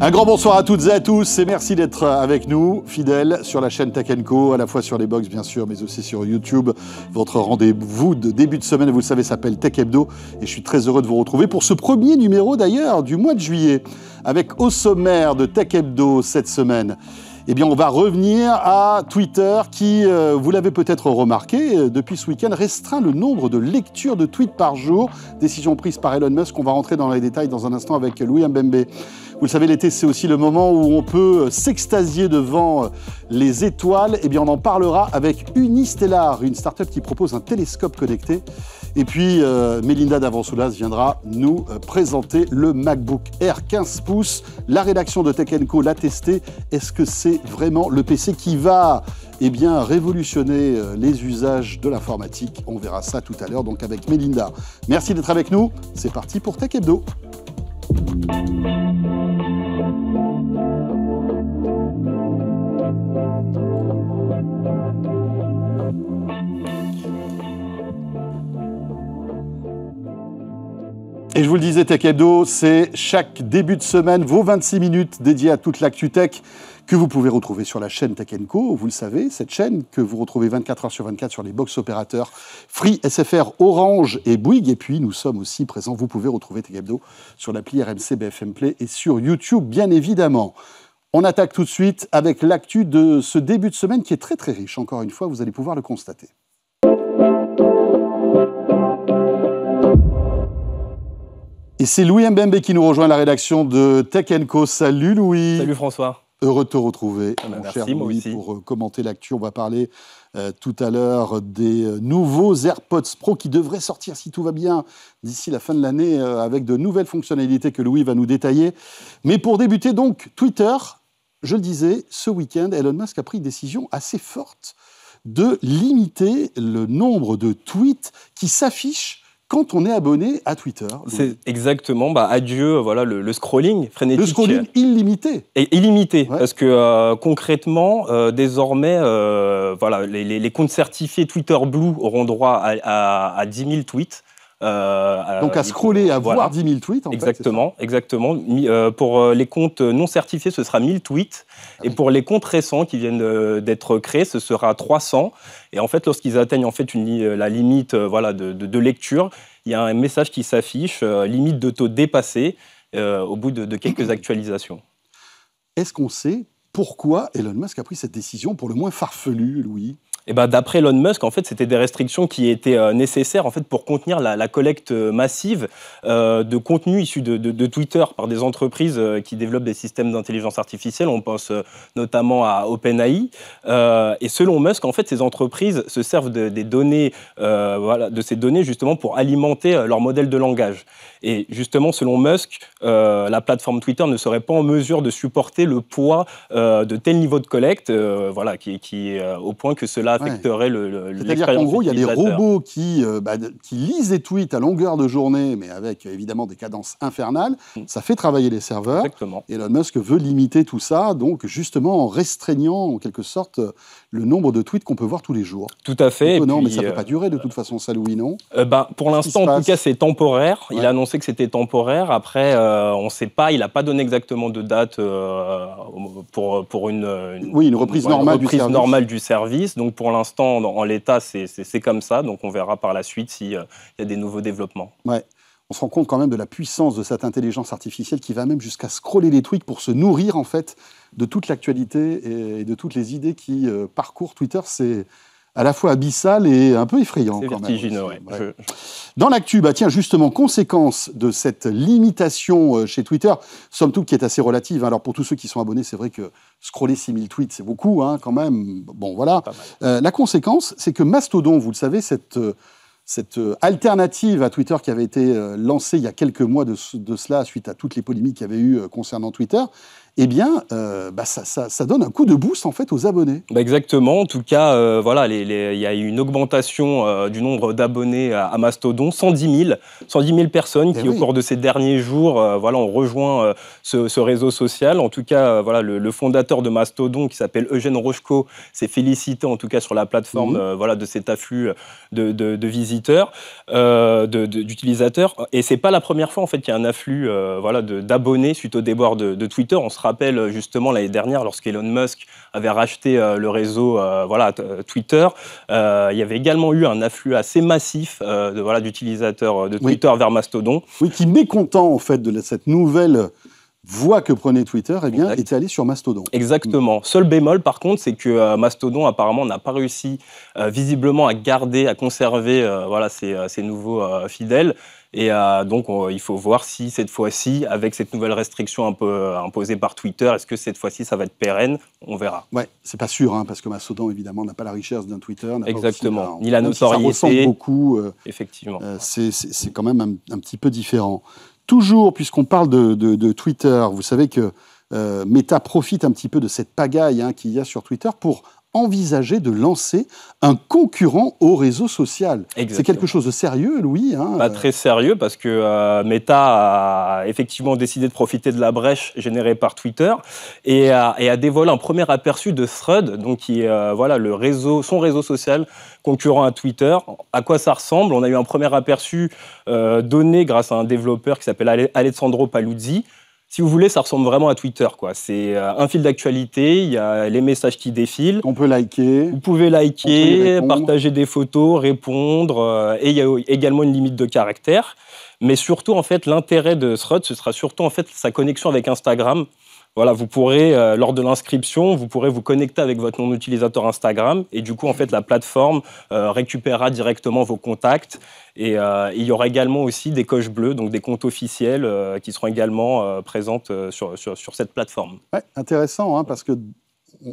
Un grand bonsoir à toutes et à tous et merci d'être avec nous, fidèles, sur la chaîne Tech à la fois sur les box bien sûr, mais aussi sur YouTube. Votre rendez-vous de début de semaine, vous le savez, s'appelle Tech Hebdo et je suis très heureux de vous retrouver pour ce premier numéro d'ailleurs du mois de juillet, avec au sommaire de Tech Hebdo cette semaine. Eh bien, on va revenir à Twitter qui, euh, vous l'avez peut-être remarqué, euh, depuis ce week-end, restreint le nombre de lectures de tweets par jour. Décision prise par Elon Musk. On va rentrer dans les détails dans un instant avec Louis Mbembe. Vous savez, l'été, c'est aussi le moment où on peut euh, s'extasier devant euh, les étoiles. Eh bien, on en parlera avec Unistellar, une start-up qui propose un télescope connecté. Et puis, euh, Melinda Mélinda Davansoulas viendra nous présenter le MacBook Air 15 pouces. La rédaction de Tech Co l'a testé. Est-ce que c'est vraiment le PC qui va eh bien, révolutionner les usages de l'informatique On verra ça tout à l'heure, donc avec Mélinda. Merci d'être avec nous. C'est parti pour Tech Hebdo. Et je vous le disais, Tech c'est chaque début de semaine vos 26 minutes dédiées à toute l'actu tech que vous pouvez retrouver sur la chaîne Tech Co. Vous le savez, cette chaîne que vous retrouvez 24 heures sur 24 sur les box opérateurs Free, SFR, Orange et Bouygues. Et puis, nous sommes aussi présents. Vous pouvez retrouver Tech sur l'appli RMC BFM Play et sur YouTube, bien évidemment. On attaque tout de suite avec l'actu de ce début de semaine qui est très très riche. Encore une fois, vous allez pouvoir le constater. Et c'est Louis Mbembe qui nous rejoint à la rédaction de Tech Co. Salut Louis. Salut François. Heureux de te retrouver, ah bah mon cher Louis, pour euh, commenter l'actu. On va parler euh, tout à l'heure des euh, nouveaux AirPods Pro qui devraient sortir, si tout va bien, d'ici la fin de l'année, avec de nouvelles fonctionnalités que Louis va nous détailler. Mais pour débuter, donc, Twitter, je le disais, ce week-end, Elon Musk a pris une décision assez forte de limiter le nombre de tweets qui s'affichent quand on est abonné à Twitter. C'est exactement, bah, adieu voilà, le, scrolling frénétique. Le scrolling illimité. Et illimité, parce que euh, concrètement, euh, désormais, euh, voilà, les, comptes certifiés Twitter Blue auront droit à, à 10 000 tweets. Euh, Donc à scroller, à voir 10 000 tweets. En exactement, fait, exactement. Euh, pour euh, les comptes non certifiés, ce sera 1000 tweets. Ah et pour les comptes récents qui viennent d'être créés, ce sera 300. Et en fait, lorsqu'ils atteignent en fait la limite voilà, de, lecture, il y a un message qui s'affiche, limite de taux dépassé, au bout de, de quelques actualisations. Est-ce qu'on sait pourquoi Elon Musk a pris cette décision pour le moins farfelue, Louis eh ben, d'après Elon Musk, en fait, c'était des restrictions qui étaient euh, nécessaires en fait, pour contenir la, collecte euh, massive euh, de contenu issu de, Twitter par des entreprises qui développent des systèmes d'intelligence artificielle. On pense notamment à OpenAI. et selon Musk, en fait, ces entreprises se servent de, des données, voilà, de ces données justement pour alimenter leur modèle de langage. Et justement, selon Musk, la plateforme Twitter ne serait pas en mesure de supporter le poids de tel niveau de collecte, voilà, qui, qui est au point que cela affecterait le, le C'est-à-dire qu'en gros, il y a des robots qui, euh, bah, qui lisent des tweets à longueur de journée, mais avec évidemment des cadences infernales. Mm. Ça fait travailler les serveurs. et Elon Musk veut limiter tout ça, donc justement en restreignant en quelque sorte le nombre de tweets qu'on peut voir tous les jours. Tout à fait. non, mais ça ne peut pas euh, durer de toute façon, ça, Louis, non euh, bah, Pour l'instant, en tout cas, c'est temporaire. Il a annoncé que c'était temporaire. Après, on ne sait pas, il n'a pas donné exactement de date pour, pour une, Oui, une reprise, normale, du du service. Donc, pour l'instant, en l'état, c'est comme ça. Donc on verra par la suite s'il euh, y a des nouveaux développements. Ouais on se rend compte quand même de la puissance de cette intelligence artificielle qui va même jusqu'à scroller les tweets pour se nourrir en fait de toute l'actualité et de toutes les idées qui euh, parcourent Twitter. C'est à la fois abyssal et un peu effrayant. Quand même. Dans l'actu, bah tiens, justement, conséquence de cette limitation euh, chez Twitter, somme toute qui est assez relative. Hein. Alors pour tous ceux qui sont abonnés, c'est vrai que scroller 6000 tweets, c'est beaucoup hein, quand même. Bon, voilà. Euh, la conséquence, c'est que Mastodon, vous le savez, cette, euh, cette alternative à Twitter qui avait été lancée il y a quelques mois de, de, cela suite à toutes les polémiques qu'il y avait eu concernant Twitter, eh bien, euh, bah, ça, donne un coup de boost en fait aux abonnés. Bah, exactement. En tout cas, euh, voilà, il y a eu une augmentation euh, du nombre d'abonnés à, Mastodon, 110 000, 110 000 personnes eh qui, au cours de ces derniers jours, voilà, ont rejoint ce, réseau social. En tout cas, voilà, le, fondateur de Mastodon, qui s'appelle Eugène Rochko, s'est félicité en tout cas sur la plateforme, mhm. voilà, de cet afflux de, visiteurs, d'utilisateurs. Et c'est pas la première fois en fait qu'il y a un afflux, voilà, d'abonnés suite au déboire de, Twitter. On rappelle euh, justement l'année dernière, lorsqu'Elon Musk avait racheté euh, le réseau euh, voilà, Twitter, il y avait également eu un afflux assez massif de, voilà, d'utilisateurs de Twitter vers Mastodon. Oui, qui mécontent en fait de cette nouvelle voie que prenait Twitter, eh bien, était allée sur Mastodon. Exactement. Seul bémol, par contre, c'est que euh, Mastodon, apparemment, n'a pas réussi euh, visiblement à garder, à conserver euh, voilà, ses, nouveaux fidèles. Et donc, il faut voir si cette fois-ci, avec cette nouvelle restriction un peu imposée par Twitter, est-ce que cette fois-ci, ça va être pérenne On verra. Ouais, c'est pas sûr, hein, parce que Mastodon, évidemment, n'a pas la richesse d'un Twitter. Exactement. Pas a Ni la notoriété. ça beaucoup. Effectivement. c'est quand même un, petit peu différent. Toujours, puisqu'on parle de, Twitter, vous savez que euh, Meta profite un petit peu de cette pagaille hein, qu'il y a sur Twitter pour envisager de lancer un concurrent au réseau social. C'est quelque chose de sérieux, Louis hein, Pas euh. Très sérieux, parce que euh, Meta a effectivement décidé de profiter de la brèche générée par Twitter et a, dévoilé un premier aperçu de Thread, donc qui euh, voilà, le réseau, son réseau social concurrent à Twitter. À quoi ça ressemble On a eu un premier aperçu donné grâce à un développeur qui s'appelle Alessandro Paluzzi, si vous voulez, ça ressemble vraiment à Twitter. quoi. C'est euh, un fil d'actualité, il y a les messages qui défilent. On peut liker. Vous pouvez liker, partager des photos, répondre, euh, et il y a également une limite de caractère. Mais surtout, en fait, l'intérêt de Thread, ce sera surtout en fait sa connexion avec Instagram. Voilà, vous pourrez, euh, lors de l'inscription, vous pourrez vous connecter avec votre nom d'utilisateur Instagram et du coup, en fait, la plateforme euh, récupérera directement vos contacts. Et euh, il y aura également aussi des coches bleues, donc des comptes officiels qui seront également présentes sur, sur, cette plateforme. Ouais, intéressant, hein, parce que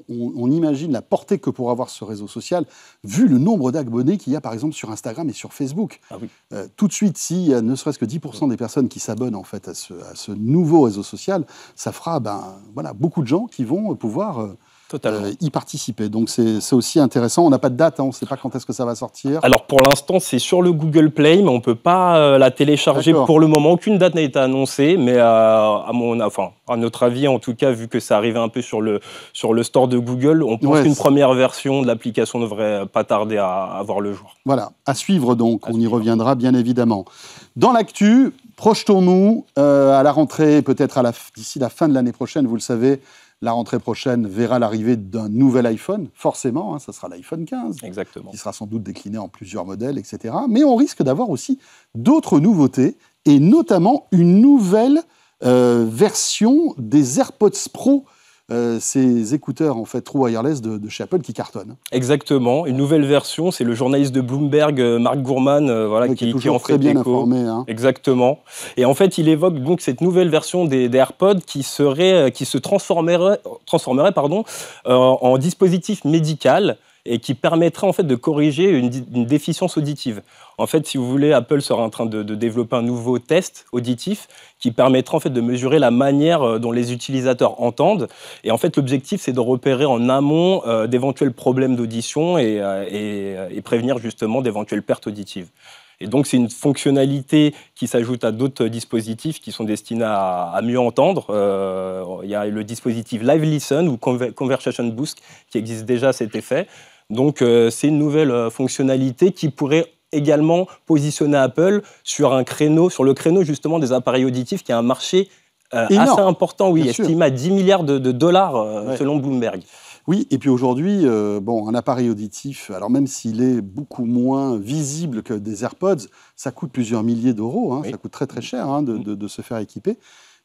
on, imagine la portée que pourra avoir ce réseau social, vu le nombre d'abonnés qu'il y a par exemple sur Instagram et sur Facebook. Ah euh, tout de suite, si euh, ne serait-ce que 10% des personnes qui s'abonnent en fait à ce, nouveau réseau social, ça fera ben, voilà, beaucoup de gens qui vont pouvoir... Euh, euh, y participer. Donc c'est aussi intéressant. On n'a pas de date, hein. on ne sait pas quand est-ce que ça va sortir. Alors pour l'instant, c'est sur le Google Play, mais on ne peut pas euh, la télécharger pour le moment. Aucune date n'a été annoncée, mais euh, à, mon, enfin, à notre avis, en tout cas, vu que ça arrivait un peu sur le, sur le store de Google, on pense qu'une première version de l'application ne devrait pas tarder à, avoir voir le jour. Voilà, à suivre donc, on y reviendra bien évidemment. Dans l'actu, projetons-nous euh, à la rentrée, peut-être d'ici la fin de l'année prochaine, vous le savez, la rentrée prochaine verra l'arrivée d'un nouvel iPhone, forcément, hein, ça sera l'iPhone 15, Exactement. qui sera sans doute décliné en plusieurs modèles, etc. Mais on risque d'avoir aussi d'autres nouveautés, et notamment une nouvelle euh, version des AirPods Pro euh, ces écouteurs en fait true wireless de, de, chez Apple qui cartonnent. Exactement, une nouvelle version, c'est le journaliste de Bloomberg, euh, Marc Gourman euh, qui, qui, est très bien informé. Hein. Exactement. Et en fait, il évoque donc cette nouvelle version des, AirPods qui serait, qui se transformerait, transformerait pardon, en dispositif médical et qui permettra en fait de corriger une, déficience auditive. En fait, si vous voulez, Apple sera en train de, développer un nouveau test auditif qui permettra en fait de mesurer la manière euh, dont les utilisateurs entendent. Et en fait, l'objectif, c'est de repérer en amont euh, d'éventuels problèmes d'audition euh, et, prévenir justement d'éventuelles pertes auditives. Et donc, c'est une fonctionnalité qui s'ajoute à d'autres dispositifs qui sont destinés à, mieux entendre. il y a le dispositif Live Listen ou Conversation Boost qui existe déjà à cet effet. Donc euh, c'est une nouvelle euh, fonctionnalité qui pourrait également positionner Apple sur un créneau, sur le créneau justement des appareils auditifs, qui a un marché euh, assez important, oui, estimé à 10 milliards de, dollars selon Bloomberg. Oui, et puis aujourd'hui, bon, un appareil auditif, alors même s'il est beaucoup moins visible que des AirPods, ça coûte plusieurs milliers d'euros, hein. ça coûte très très cher hein, mm. de, de, se faire équiper.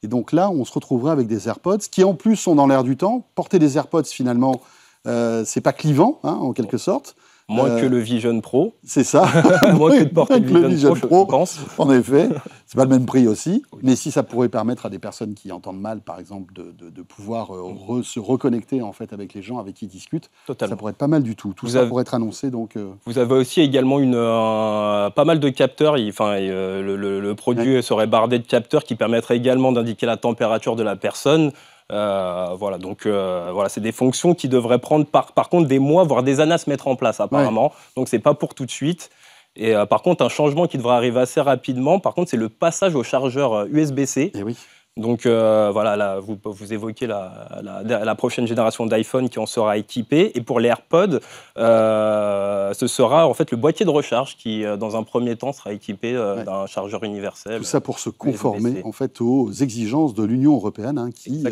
Et donc là, on se retrouverait avec des AirPods qui en plus sont dans l'air du temps. Porter des AirPods finalement, euh, c'est pas clivant, hein, en quelque sorte. Moins euh, que le Vision Pro. C'est ça. moins que le Vision, Pro, je pense. En effet, c'est pas le même prix aussi. Mais si ça pourrait permettre à des personnes qui entendent mal, par exemple, de, pouvoir euh, mm-hmm. se reconnecter en fait avec les gens avec qui ils discutent, ça pourrait être pas mal du tout. Tout ça pourrait être annoncé. Donc, Vous avez aussi également une, pas mal de capteurs. Enfin, le, produit serait bardé de capteurs qui permettraient également d'indiquer la température de la personne. Euh, voilà, donc euh, voilà, c'est des fonctions qui devraient prendre par, contre des mois, voire des années à se mettre en place apparemment. Donc c'est pas pour tout de suite. Et euh, par contre, un changement qui devrait arriver assez rapidement, par contre, c'est le passage au chargeur USB-C. Et eh oui. Donc euh, voilà, vous, évoquez la, prochaine génération d'iPhone qui en sera équipée. Et pour l'airpod euh, ce sera en fait le boîtier de recharge qui, euh, dans un premier temps, sera équipé d'un chargeur universel. Tout ça pour se conformer en fait aux exigences de l'Union européenne hein, qui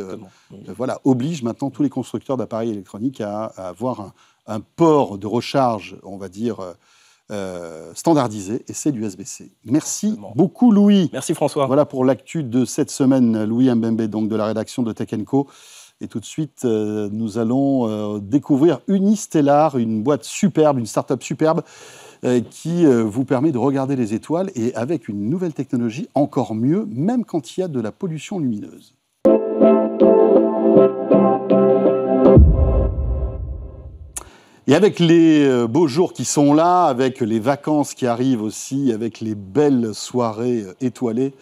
voilà, oblige maintenant tous les constructeurs d'appareils électroniques à, avoir un, port de recharge, on va dire euh, standardisé, et c'est l'USB-C. Merci beaucoup, Louis. Merci, François. Voilà pour l'actu de cette semaine, Louis Mbembe, donc de la rédaction de Tech Et tout de suite, euh, nous allons euh, découvrir Unistellar, une boîte superbe, une start-up superbe qui vous permet de regarder les étoiles et avec une nouvelle technologie encore mieux, même quand il y a de la pollution lumineuse. Et avec les euh, beaux jours qui sont là, avec les vacances qui arrivent aussi, avec les belles soirées euh, étoilées,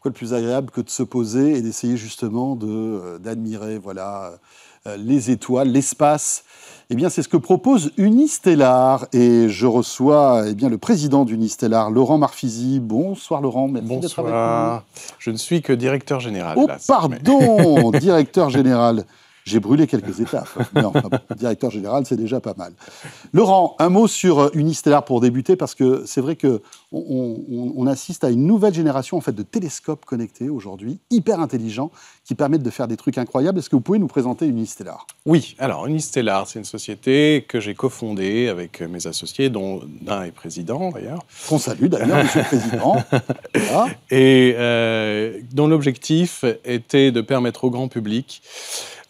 quoi de plus agréable que de se poser et d'essayer justement euh, d'admirer voilà, les étoiles, l'espace eh bien, c'est ce que propose Unistellar. Et je reçois eh bien, le président d'Unistellar, Laurent Marfisi. Bonsoir Laurent, merci d'être Je ne suis que directeur général. Oh, pardon, directeur général. J'ai brûlé quelques étapes. directeur général, c'est déjà pas mal. Laurent, un mot sur euh, Unistellar pour débuter, parce que c'est vrai que on, assiste à une nouvelle génération en fait de télescopes connectés aujourd'hui, hyper intelligents, qui permettent de faire des trucs incroyables. Est-ce que vous pouvez nous présenter Unistellar Oui, alors Unistellar, c'est une société que j'ai cofondée avec mes associés, dont l'un est président d'ailleurs. Qu'on salue d'ailleurs, monsieur le président. Et euh, dont l'objectif était de permettre au grand public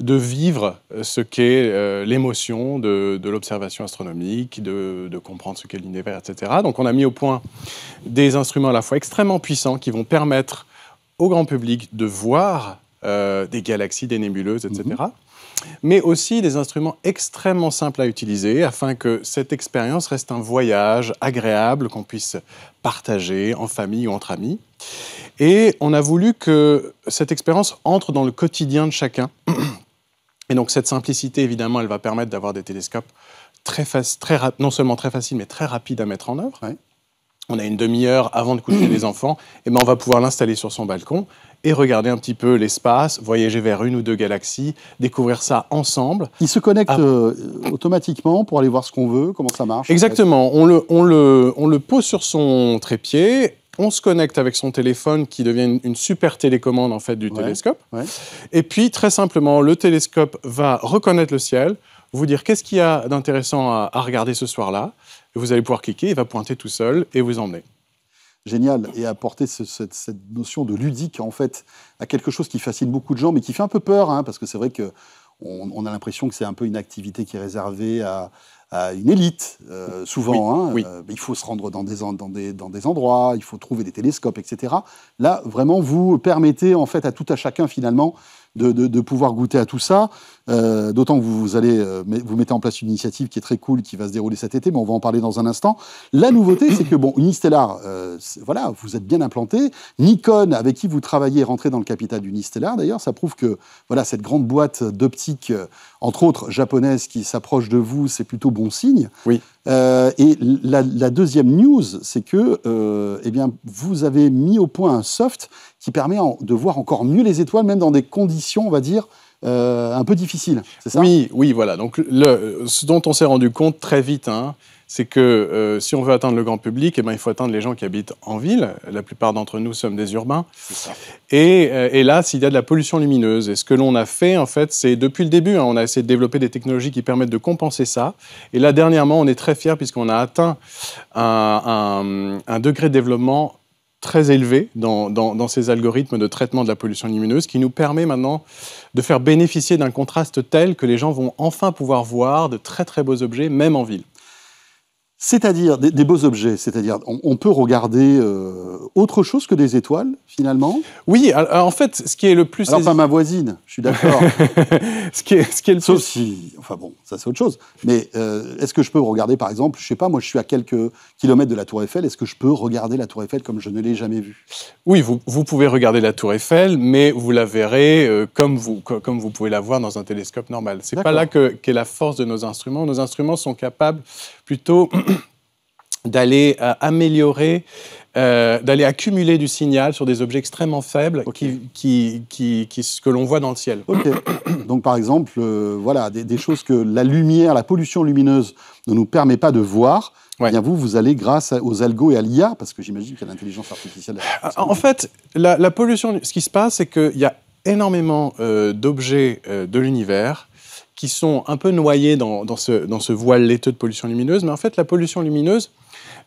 de vivre ce qu'est euh, l'émotion de, l'observation astronomique, de, de, comprendre ce qu'est l'univers, etc. Donc on a mis au point des instruments à la fois extrêmement puissants qui vont permettre au grand public de voir euh, des galaxies, des nébuleuses, etc. Mhm. Mais aussi des instruments extrêmement simples à utiliser afin que cette expérience reste un voyage agréable qu'on puisse partager en famille ou entre amis. Et on a voulu que cette expérience entre dans le quotidien de chacun. Et donc cette simplicité, évidemment, elle va permettre d'avoir des télescopes non seulement très faciles, mais très rapides à mettre en œuvre on a une demi-heure avant de coucher les enfants, et eh ben on va pouvoir l'installer sur son balcon et regarder un petit peu l'espace, voyager vers une ou deux galaxies, découvrir ça ensemble. Il se connecte ah. euh, automatiquement pour aller voir ce qu'on veut, comment ça marche. Exactement, on, le, le, on le pose sur son trépied, on se connecte avec son téléphone qui devient une, super télécommande en fait du télescope. Et puis très simplement, le télescope va reconnaître le ciel, vous dire qu'est-ce qu'il y a d'intéressant à regarder ce soir-là. Et vous allez pouvoir cliquer, il va pointer tout seul et vous emmener. Génial. Et apporter cette, notion de ludique, en fait, à quelque chose qui fascine beaucoup de gens, mais qui fait un peu peur, hein, parce que c'est vrai que on, a l'impression que c'est un peu une activité qui est réservée à, une élite, euh, souvent. Hein. Euh, il faut se rendre dans des, endroits, il faut trouver des télescopes, etc. Là, vraiment, vous permettez, en fait, à tout à chacun, finalement, de, pouvoir goûter à tout ça. Euh, d'autant que vous, allez euh, vous mettez en place une initiative qui est très cool, qui va se dérouler cet été, mais on va en parler dans un instant. La nouveauté, c'est que bon, Unistellar, euh, voilà, vous êtes bien implanté. Nikon, avec qui vous travaillez, est rentré dans le capital d'Unistellar. D'ailleurs, ça prouve que voilà, cette grande boîte d'optique, entre autres japonaise, qui s'approche de vous, c'est plutôt bon signe. Oui. Euh, et la, deuxième news, c'est que euh, eh bien, vous avez mis au point un soft qui permet de voir encore mieux les étoiles, même dans des conditions, on va dire, euh, un peu difficiles. C'est ça Oui, oui, voilà. Donc, ce dont on s'est rendu compte très vite, hein, c'est que euh, si on veut atteindre le grand public, eh ben, il faut atteindre les gens qui habitent en ville. La plupart d'entre nous sommes des urbains. Euh, et, là, s'il y a de la pollution lumineuse, et ce que l'on a fait, en fait, c'est depuis le début, hein, on a essayé de développer des technologies qui permettent de compenser ça. Et là, dernièrement, on est très fiers puisqu'on a atteint un, degré de développement très élevé dans, ces algorithmes de traitement de la pollution lumineuse qui nous permet maintenant de faire bénéficier d'un contraste tel que les gens vont enfin pouvoir voir de très très beaux objets, même en ville. C'est-à-dire des, beaux objets, c'est-à-dire on, peut regarder euh, autre chose que des étoiles finalement. Oui, en fait, ce qui est le plus. Alors pas ma voisine, je suis d'accord. ce qui est, ce qui est le plus... enfin bon, ça c'est autre chose. Mais euh, est-ce que je peux regarder par exemple, je sais pas, moi je suis à quelques kilomètres de la Tour Eiffel, est-ce que je peux regarder la Tour Eiffel comme je ne l'ai jamais vue Oui, vous, pouvez regarder la Tour Eiffel, mais vous la verrez euh, comme vous comme vous pouvez la voir dans un télescope normal. C'est pas là que qu'est la force de nos instruments. Nos instruments sont capables plutôt d'aller euh, améliorer, euh, d'aller accumuler du signal sur des objets extrêmement faibles qui, que l'on voit dans le ciel. Donc par exemple, euh, voilà, des, choses que la lumière, la pollution lumineuse ne nous permet pas de voir. Eh bien vous, vous allez grâce aux algos et à l'IA, parce que j'imagine qu'il y a l'intelligence artificielle. Ah, en fait, la, la pollution, ce qui se passe, c'est qu'il y a énormément d'objets de l'univers sont un peu noyés dans, ce, voile laiteux de pollution lumineuse, mais en fait la pollution lumineuse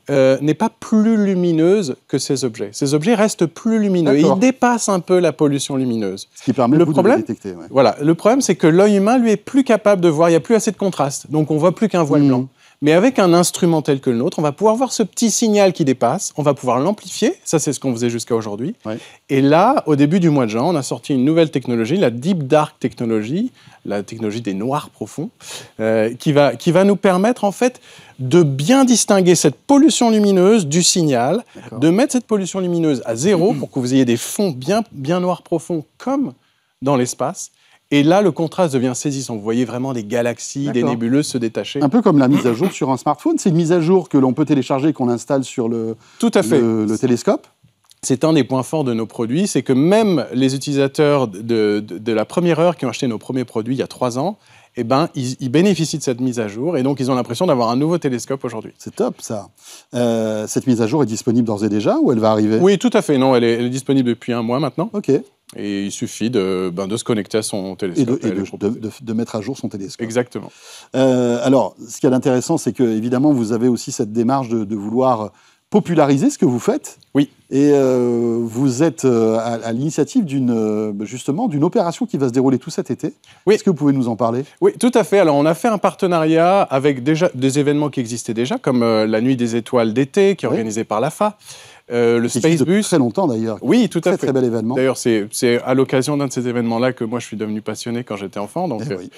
euh, n'est pas plus lumineuse que ces objets. Ces objets restent plus lumineux ils dépassent un peu la pollution lumineuse. Ce qui permet le problème, détecter. Voilà, le problème c'est que l'œil humain lui est plus capable de voir, il n'y a plus assez de contraste, donc on voit plus qu'un voile hmm. blanc. Mais avec un instrument tel que le nôtre, on va pouvoir voir ce petit signal qui dépasse, on va pouvoir l'amplifier, ça c'est ce qu'on faisait jusqu'à aujourd'hui. Et là, au début du mois de juin, on a sorti une nouvelle technologie, la Deep Dark Technology, la technologie des noirs profonds, euh, qui, va, qui va nous permettre en fait de bien distinguer cette pollution lumineuse du signal, de mettre cette pollution lumineuse à zéro pour que vous ayez des fonds bien, bien noirs profonds comme dans l'espace, et là, le contraste devient saisissant. Vous voyez vraiment des galaxies, des nébuleuses se détacher. Un peu comme la mise à jour sur un smartphone. C'est une mise à jour que l'on peut télécharger, qu'on installe sur le, Tout à fait. le, télescope. C'est un des points forts de nos produits, c'est que même les utilisateurs de, la première heure qui ont acheté nos premiers produits il y a trois ans, eh ben, ils, bénéficient de cette mise à jour et donc ils ont l'impression d'avoir un nouveau télescope aujourd'hui. C'est top ça. Euh, cette mise à jour est disponible d'ores et déjà ou elle va arriver Oui, tout à fait. Non, elle est, disponible depuis un mois maintenant. Ok. Et il suffit de, ben, de se connecter à son télescope. Et, de, mettre à jour son télescope. Exactement. Euh, alors, ce qui est intéressant, c'est que évidemment, vous avez aussi cette démarche de, vouloir populariser ce que vous faites. Oui. Et euh, vous êtes euh, à, l'initiative d'une euh, justement d'une opération qui va se dérouler tout cet été. Oui. Est-ce que vous pouvez nous en parler Oui, tout à fait. Alors on a fait un partenariat avec déjà des événements qui existaient déjà, comme la Nuit des étoiles d'été, qui est organisée par l'AFA. Euh, le Space Bus. Très longtemps d'ailleurs. Oui, tout à fait. Très bel événement. D'ailleurs, c'est à l'occasion d'un de ces événements-là que moi je suis devenu passionné quand j'étais enfant. Donc, eh oui.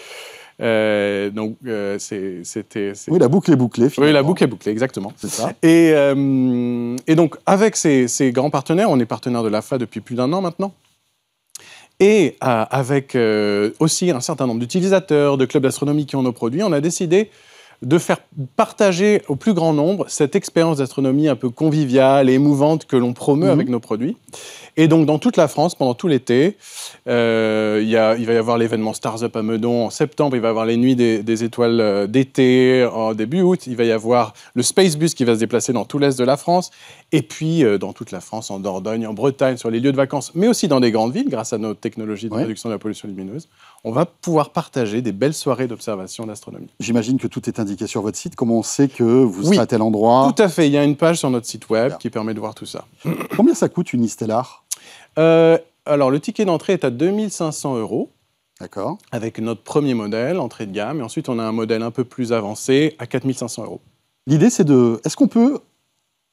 Euh, donc, euh, c'était. Oui, la boucle est bouclée. Finalement. Oui, la boucle est bouclée, exactement. C'est ça. Et, euh, et, donc, avec ces, ces, grands partenaires, on est partenaire de l'AFA depuis plus d'un an maintenant. Et avec aussi un certain nombre d'utilisateurs, de clubs d'astronomie qui ont nos produits, on a décidé de faire partager au plus grand nombre cette expérience d'astronomie un peu conviviale et émouvante que l'on promeut mhm. avec nos produits. Et donc, dans toute la France, pendant tout l'été, euh, il va y avoir l'événement Stars Up à Meudon en septembre, il va y avoir les Nuits des, étoiles euh, d'été en début août, il va y avoir le Space Bus qui va se déplacer dans tout l'est de la France, et puis euh, dans toute la France, en Dordogne, en Bretagne, sur les lieux de vacances, mais aussi dans des grandes villes, grâce à nos technologies de réduction de la pollution lumineuse on va pouvoir partager des belles soirées d'observation d'astronomie. J'imagine que tout est indiqué sur votre site. Comment on sait que vous serez à tel endroit Tout à fait. Il y a une page sur notre site web qui permet de voir tout ça. Combien ça coûte une Istellar euh, Alors, le ticket d'entrée est à 2500 euros. D'accord. Avec notre premier modèle, entrée de gamme. Et ensuite, on a un modèle un peu plus avancé à 4500 euros. L'idée, c'est de. Est-ce qu'on peut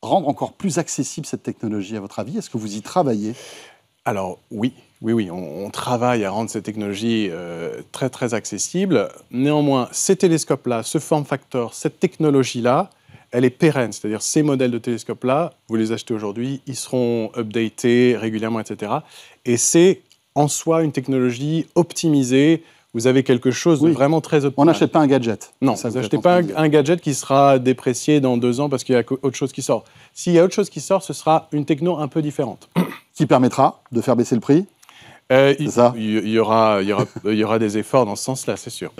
rendre encore plus accessible cette technologie, à votre avis Est-ce que vous y travaillez Alors, oui. Oui, oui, on, travaille à rendre ces technologies euh, très, très accessibles. Néanmoins, ces télescopes-là, ce form factor, cette technologie-là, elle est pérenne. C'est-à-dire, ces modèles de télescopes-là, vous les achetez aujourd'hui, ils seront updatés régulièrement, etc. Et c'est en soi une technologie optimisée. Vous avez quelque chose de vraiment très optimisé. On n'achète pas un gadget. Non, ça vous n'achetez pas un gadget qui sera déprécié dans deux ans parce qu'il y a autre chose qui sort. S'il y a autre chose qui sort, ce sera une techno un peu différente. Qui permettra de faire baisser le prix euh, il, y aura, il, y aura, des efforts dans ce sens-là, c'est sûr.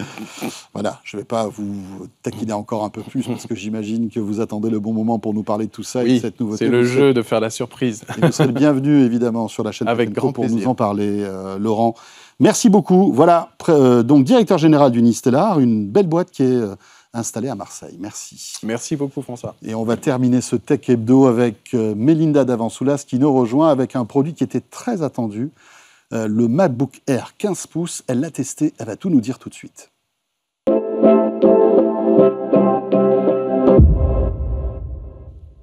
Voilà, je ne vais pas vous taquiner encore un peu plus parce que j'imagine que vous attendez le bon moment pour nous parler de tout ça et de cette nouveauté. C'est le jeu de faire la surprise. vous serez le bienvenu évidemment sur la chaîne Avec grand pour nous en parler, euh, Laurent. Merci beaucoup. Voilà, euh, donc directeur général d'Unistellar, une belle boîte qui est installée à Marseille. Merci. Merci beaucoup, François. Et on va terminer ce Tech Hebdo avec Mélinda Davansoulas qui nous rejoint avec un produit qui était très attendu. Euh, le MacBook Air 15 pouces. Elle l'a testé, elle va tout nous dire tout de suite.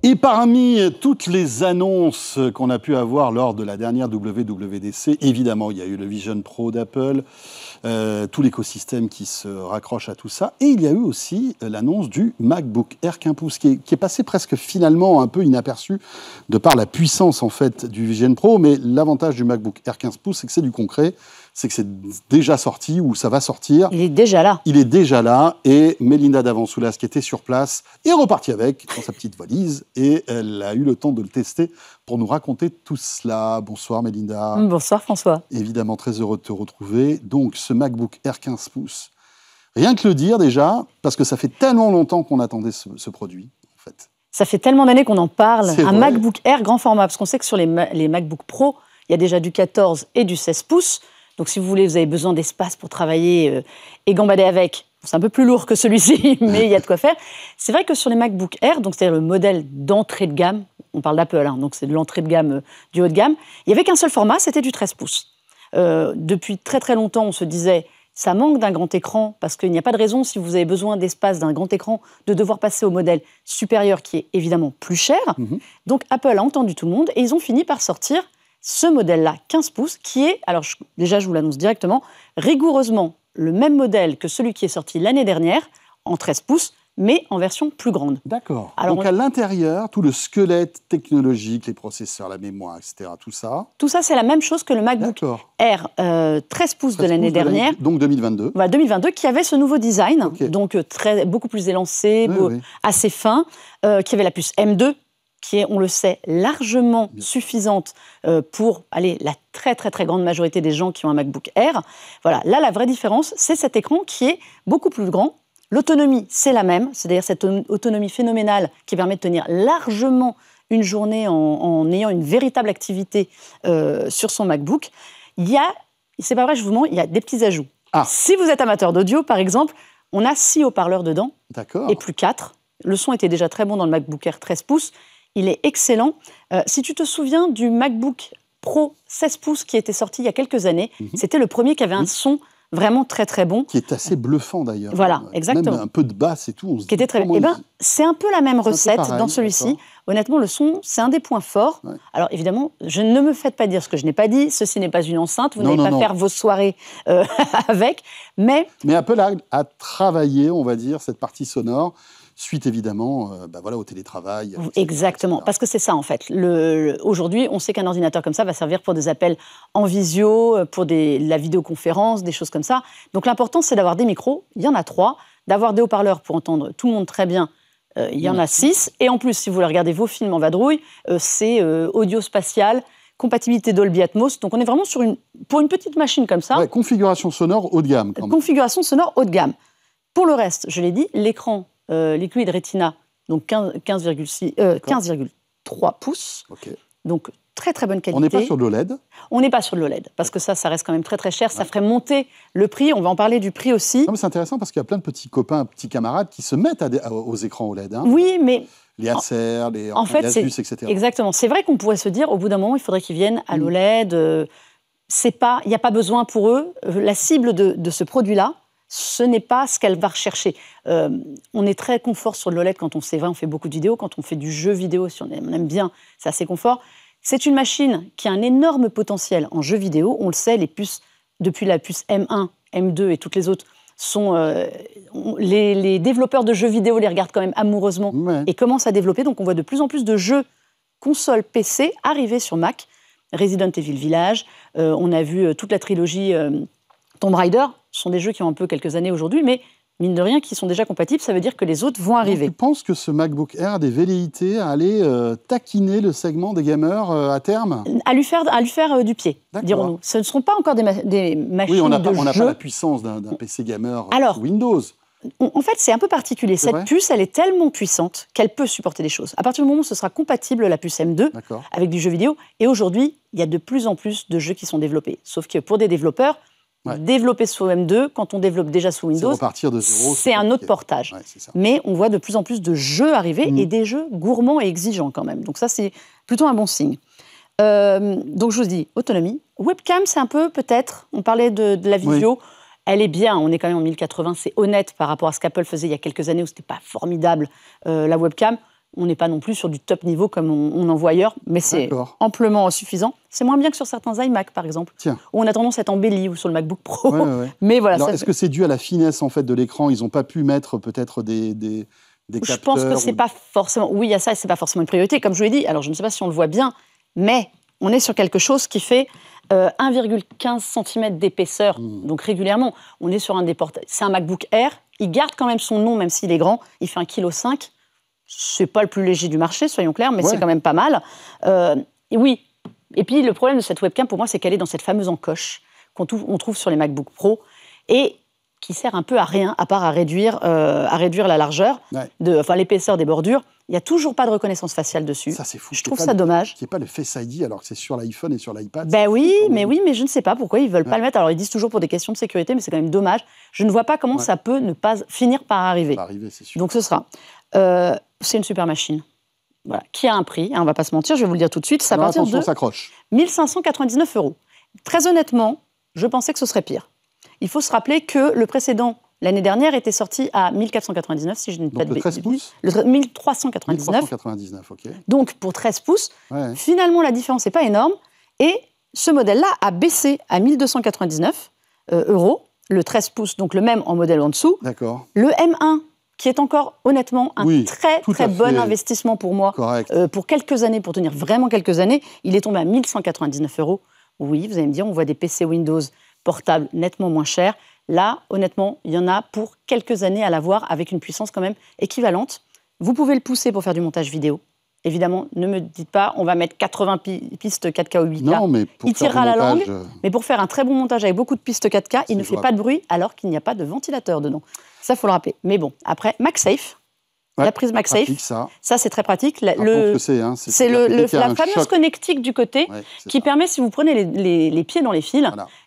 Et parmi toutes les annonces qu'on a pu avoir lors de la dernière WWDC, évidemment, il y a eu le Vision Pro d'Apple, euh, tout l'écosystème qui se raccroche à tout ça, et il y a eu aussi l'annonce du MacBook Air 15 pouces, qui est, qui est, passé presque finalement un peu inaperçu de par la puissance en fait du Vision Pro, mais l'avantage du MacBook Air 15 pouces, c'est que c'est du concret, c'est que c'est déjà sorti ou ça va sortir. Il est déjà là. Il est déjà là et Mélinda Davansoulas, qui était sur place, est repartie avec dans sa petite valise et elle a eu le temps de le tester pour nous raconter tout cela. Bonsoir Mélinda. Bonsoir François. Évidemment, très heureux de te retrouver. Donc, ce MacBook Air 15 pouces, rien que le dire déjà, parce que ça fait tellement longtemps qu'on attendait ce, produit, en fait. Ça fait tellement d'années qu'on en parle. Un MacBook Air grand format, parce qu'on sait que sur les, les MacBook Pro, il y a déjà du 14 et du 16 pouces. Donc si vous voulez, vous avez besoin d'espace pour travailler euh, et gambader avec. C'est un peu plus lourd que celui-ci, mais il y a de quoi faire. C'est vrai que sur les MacBook Air, donc c'est-à-dire le modèle d'entrée de gamme, on parle d'Apple, hein, donc c'est de l'entrée de gamme euh, du haut de gamme, il n'y avait qu'un seul format, c'était du 13 pouces. Euh, depuis très très longtemps, on se disait, ça manque d'un grand écran, parce qu'il n'y a pas de raison, si vous avez besoin d'espace d'un grand écran, de devoir passer au modèle supérieur qui est évidemment plus cher. Mhm. Donc Apple a entendu tout le monde et ils ont fini par sortir ce modèle-là 15 pouces, qui est, alors déjà je vous l'annonce directement, rigoureusement le même modèle que celui qui est sorti l'année dernière en 13 pouces, mais en version plus grande. D'accord. Donc à l'intérieur, tout le squelette technologique, les processeurs, la mémoire, etc., tout ça. Tout ça, c'est la même chose que le MacBook Air 13 euh, pouces de l'année dernière. donc 2022. 2022, qui avait ce nouveau design, donc euh, très, beaucoup plus élancé, assez fin, euh, qui avait la puce M2 qui est, on le sait, largement suffisante euh, pour aller la très très très grande majorité des gens qui ont un MacBook Air. Voilà, là la vraie différence, c'est cet écran qui est beaucoup plus grand. L'autonomie, c'est la même, c'est-à-dire cette autonomie phénoménale qui permet de tenir largement une journée en, ayant une véritable activité euh, sur son MacBook. Il y a, c'est pas vrai, je vous montre, il y a des petits ajouts. Ah. Si vous êtes amateur d'audio, par exemple, on a six haut-parleurs dedans, et plus quatre. Le son était déjà très bon dans le MacBook Air 13 pouces il est excellent. Euh, si tu te souviens du MacBook Pro 16 pouces qui était sorti il y a quelques années, mhm. c'était le premier qui avait un son vraiment très très bon. Qui est assez bluffant d'ailleurs. Voilà, exactement. Même un peu de basse et tout. On qui était très oh, bien. Eh ben, c'est un peu la même recette dans celui-ci. Honnêtement, le son, c'est un des points forts. Alors évidemment, je ne me faites pas dire ce que je n'ai pas dit. Ceci n'est pas une enceinte. Vous n'allez pas faire vos soirées euh, avec. Mais mais Apple a travaillé, on va dire, cette partie sonore suite évidemment euh, bah, voilà, au télétravail. Exactement, parce que c'est ça en fait. Le, Aujourd'hui, on sait qu'un ordinateur comme ça va servir pour des appels en visio, euh, pour des, la vidéoconférence, des choses comme ça. Donc l'important, c'est d'avoir des micros, il y en a trois, d'avoir des haut-parleurs pour entendre tout le monde très bien. Euh, il y en a six. Et en plus, si vous regardez vos films en vadrouille, c'est audio spatial, compatibilité Dolby Atmos. Donc on est vraiment sur une, pour une petite machine comme ça. configuration sonore haut de gamme. Configuration sonore haut de gamme. Pour le reste, je l'ai dit, l'écran euh, les rétina, donc 15,3 euh, pouces. Donc très très bonne qualité. On n'est pas sur l'OLED On n'est pas sur de l'OLED, parce que ça, ça reste quand même très très cher. Ça ferait monter le prix. On va en parler du prix aussi. c'est intéressant parce qu'il y a plein de petits copains, petits camarades qui se mettent aux écrans OLED. Hein. Oui, mais. Les Acer, les, en Asus, etc. Exactement. C'est vrai qu'on pourrait se dire, au bout d'un moment, il faudrait qu'ils viennent à mm. l'OLED. Euh, c'est pas, il n'y a pas besoin pour eux. Euh, la cible de ce produit-là, ce n'est pas ce qu'elle va rechercher. Euh, on est très confort sur le l'OLED quand on sait on fait beaucoup de vidéos, quand on fait du jeu vidéo, si on aime, bien, c'est assez confort. C'est une machine qui a un énorme potentiel en jeu vidéo. On le sait, les puces, depuis la puce M1, M2 et toutes les autres, sont euh, les, développeurs de jeux vidéo les regardent quand même amoureusement et commencent à développer. Donc on voit de plus en plus de jeux console PC arriver sur Mac. Resident Evil Village, euh, on a vu toute la trilogie Tomb Raider ce sont des jeux qui ont un peu quelques années aujourd'hui, mais mine de rien, qui sont déjà compatibles, ça veut dire que les autres vont arriver. tu penses que ce MacBook Air a des velléités à aller euh, taquiner le segment des gamers euh, à terme À lui faire, à faire euh, du pied, dirons-nous. Ce ne seront pas encore des, machines de machines oui, on n'a pas la puissance d'un PC gamer Alors, Windows. en fait, c'est un peu particulier. Cette puce, elle est tellement puissante qu'elle peut supporter des choses. À partir du moment où ce sera compatible, la puce M2, avec du jeu vidéo, et aujourd'hui, il y a de plus en plus de jeux qui sont développés. Sauf que pour des développeurs, Développer sous M2, quand on développe déjà sous Windows, c'est un autre portage. Mais on voit de plus en plus de jeux arriver mm. et des jeux gourmands et exigeants quand même. Donc ça, c'est plutôt un bon signe. Euh, donc je vous dis, autonomie. Webcam, c'est un peu peut-être, on parlait de, la vidéo. Elle est bien, on est quand même en 1080, c'est honnête par rapport à ce qu'Apple faisait il y a quelques années où c'était pas formidable euh, la webcam on n'est pas non plus sur du top niveau comme on, en voit ailleurs, mais c'est amplement suffisant. C'est moins bien que sur certains iMac, par exemple, Tiens. où on a tendance à être embelli, ou sur le MacBook Pro. Mais voilà. Est-ce que c'est dû à la finesse en fait de l'écran Ils n'ont pas pu mettre peut-être des, des, des capteurs, Je pense que c'est pas forcément. Oui, il y a ça, et c'est pas forcément une priorité, comme je vous l'ai dit. Alors, je ne sais pas si on le voit bien, mais on est sur quelque chose qui fait 1,15 euh, cm d'épaisseur, hmm. donc régulièrement. On est sur un des portes. C'est un MacBook Air. Il garde quand même son nom, même s'il est grand. Il fait 1,5 kg c'est pas le plus léger du marché, soyons clairs, mais c'est quand même pas mal. Euh, oui. Et puis le problème de cette webcam, pour moi, c'est qu'elle est dans cette fameuse encoche qu'on trouve sur les MacBook Pro et qui sert un peu à rien, à part à réduire, euh, à réduire la largeur, de, enfin l'épaisseur des bordures. Il n'y a toujours pas de reconnaissance faciale dessus. Ça, c'est fou. Je trouve ça dommage. Ce n'est pas le Face ID alors que c'est sur l'iPhone et sur l'iPad. Ben oui, mais oui, mais je ne sais pas pourquoi ils ne veulent pas le mettre. Alors ils disent toujours pour des questions de sécurité, mais c'est quand même dommage. Je ne vois pas comment ça peut ne pas finir par arriver. arriver, c'est sûr. Donc ce sera. Euh, c'est une super machine. Voilà, qui a un prix, on hein, on va pas se mentir, je vais vous le dire tout de suite, ça va de 1599 euros. Très honnêtement, je pensais que ce serait pire. Il faut se rappeler que le précédent, l'année dernière, était sorti à 1499, si je ne dis pas de bêtises. Le 13 1399. 1399, ok. Donc pour 13 pouces, finalement la différence n'est pas énorme. Et ce modèle-là a baissé à 1299 euh, euros, le 13 pouces, donc le même en modèle en dessous. D'accord. Le M1 qui est encore honnêtement un très très bon investissement pour moi. Euh, pour quelques années, pour tenir vraiment quelques années, il est tombé à 1199 euros. Oui, vous allez me dire, on voit des PC Windows portables nettement moins chers. Là, honnêtement, il y en a pour quelques années à l'avoir avec une puissance quand même équivalente. Vous pouvez le pousser pour faire du montage vidéo. Évidemment, ne me dites pas, on va mettre 80 pistes 4K ou 8K. Non, mais il tirera la langue, euh, mais pour faire un très bon montage avec beaucoup de pistes 4K, il ne fait pas de bruit alors qu'il n'y a pas de ventilateur dedans. Ça, faut le rappeler. Mais bon, après, MagSafe, la prise MagSafe, ça, c'est très pratique. Hein, c'est la fameuse connectique du côté qui permet, si vous prenez les, pieds dans les fils,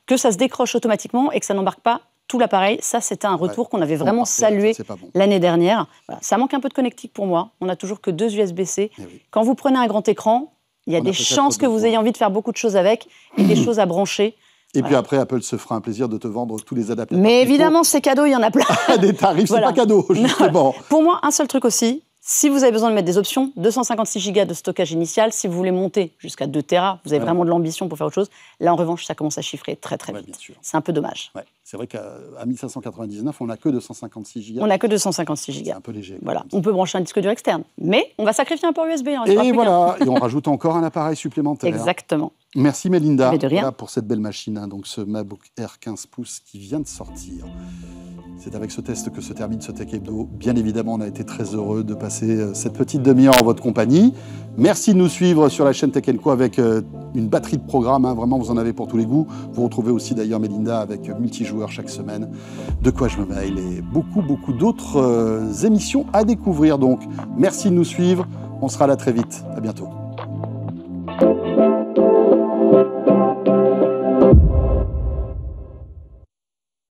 que ça se décroche automatiquement et que ça n'embarque pas tout l'appareil. Ça, c'était un retour qu'on avait vraiment salué l'année dernière. Ça manque un peu de connectique pour moi. On n'a toujours que deux USB-C. Eh Quand vous prenez un grand écran, il y a des chances que vous ayez envie de faire beaucoup de choses avec et des choses à brancher. Et puis après, Apple se fera un plaisir de te vendre tous les adaptateurs. Mais évidemment, ces cadeaux, il y en a plein. des tarifs, c'est pas cadeau, justement. Pour moi, un seul truc aussi, si vous avez besoin de mettre des options, 256 Go de stockage initial, si vous voulez monter jusqu'à 2 Tera, vous avez vraiment de l'ambition pour faire autre chose. Là, en revanche, ça commence à chiffrer très très vite. c'est un peu dommage. C'est vrai qu'à 1599, on n'a que 256 Go. On n'a que 256 Go. C'est un peu léger. Voilà. On peut brancher un disque dur externe, mais on va sacrifier un port USB. Hein, et voilà, et on rajoute encore un appareil supplémentaire. Exactement. Merci Melinda pour cette belle machine, hein, donc ce MacBook Air 15 pouces qui vient de sortir. C'est avec ce test que se termine ce Tech Hebdo. Bien évidemment, on a été très heureux de passer euh, cette petite demi-heure en votre compagnie. Merci de nous suivre sur la chaîne Tech avec euh, une batterie de programmes. Hein. vraiment, vous en avez pour tous les goûts. Vous retrouvez aussi d'ailleurs Melinda avec euh, multijoueurs chaque semaine, De quoi je me mêle et beaucoup, beaucoup d'autres euh, émissions à découvrir. Donc, merci de nous suivre. On sera là très vite. À bientôt.